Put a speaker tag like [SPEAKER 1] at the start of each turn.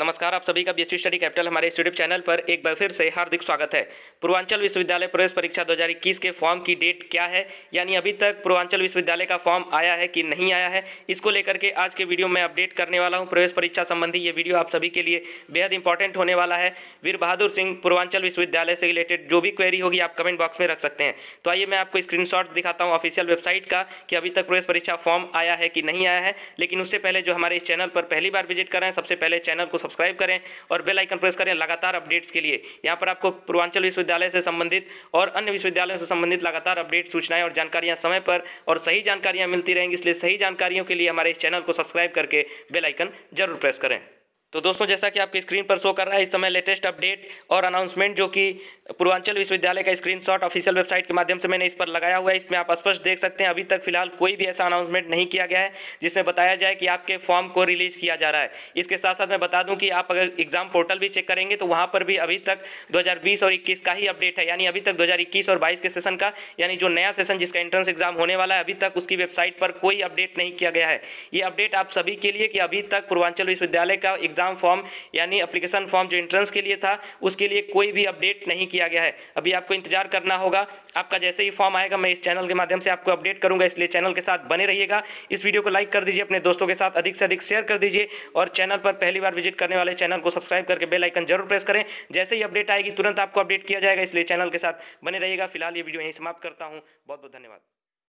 [SPEAKER 1] नमस्कार आप सभी का बी स्टडी कैपिटल हमारे यूट्यूब चैनल पर एक बार फिर से हार्दिक स्वागत है पूर्वांचल विश्वविद्यालय प्रवेश परीक्षा 2021 के फॉर्म की डेट क्या है यानी अभी तक पूर्वांचल विश्वविद्यालय का फॉर्म आया है कि नहीं आया है इसको लेकर के आज के वीडियो में अपडेट करने वाला हूँ प्रवेश परीक्षा संबंधी ये वीडियो आप सभी के लिए बेहद इंपॉर्टेंट होने वाला है वीर बहादुर सिंह पूर्वांचल विश्वविद्यालय से रिलेटेड जो भी क्वेरी होगी आप कमेंट बॉक्स में रख सकते हैं तो आइए मैं आपको स्क्रीन दिखाता हूँ ऑफिशियल वेबसाइट का कि अभी तक प्रवेश परीक्षा फॉर्म आया है कि नहीं आया है लेकिन उससे पहले जो हमारे इस चैनल पर पहली बार विजिट कर रहे हैं सबसे पहले चैनल को सब्सक्राइब करें और बेल आइकन प्रेस करें लगातार अपडेट्स के लिए यहाँ पर आपको पूर्वांचल विश्वविद्यालय से संबंधित और अन्य विश्वविद्यालयों से संबंधित लगातार अपडेट सूचनाएं और जानकारियाँ समय पर और सही जानकारियाँ मिलती रहेंगी इसलिए सही जानकारियों के लिए हमारे इस चैनल को सब्सक्राइब करके बेलाइकन जरूर प्रेस करें तो दोस्तों जैसा कि आपकी स्क्रीन पर शो कर रहा है इस समय लेटेस्ट अपडेट और अनाउंसमेंट जो कि पूर्वांचल विश्वविद्यालय का स्क्रीनशॉट ऑफिशियल वेबसाइट के माध्यम से मैंने इस पर लगाया हुआ है इसमें आप स्पष्ट देख सकते हैं अभी तक फिलहाल कोई भी ऐसा अनाउंसमेंट नहीं किया गया है जिसमें बताया जाए कि आपके फॉर्म को रिलीज किया जा रहा है इसके साथ साथ मैं बता दूँ कि आप अगर एग्जाम पोर्टल भी चेक करेंगे तो वहाँ पर भी अभी तक दो और इक्कीस का ही अपडेट है यानी अभी तक दो और बाईस के सेशन का यानी जो नया सेशन जिसका एंट्रेंस एग्जाम होने वाला है अभी तक उसकी वेबसाइट पर कोई अपडेट नहीं किया गया है ये अपडेट आप सभी के लिए कि अभी तक पूर्वांचल विश्वविद्यालय का एग्ज़ाम फॉर्म यानी अप्लीकेशन फॉर्म जो इंट्रेंस के लिए था उसके लिए कोई भी अपडेट नहीं किया गया है अभी आपको इंतजार करना होगा आपका जैसे ही फॉर्म आएगा मैं इस चैनल के माध्यम से आपको अपडेट करूंगा इसलिए चैनल के साथ बने रहिएगा इस वीडियो को लाइक कर दीजिए अपने दोस्तों के साथ अधिक से अधिक शेयर कर दीजिए और चैनल पर पहली बार विजिट करने वाले चैनल को सब्सक्राइब करके बेल आइकन जरूर प्रेस करें जैसे ही अपडेट आएगी तुरंत आपको अपडेट किया जाएगा इसलिए चैनल के साथ बने रहिएगा फिलहाल ये वीडियो यहीं समाप्त करता हूँ बहुत बहुत धन्यवाद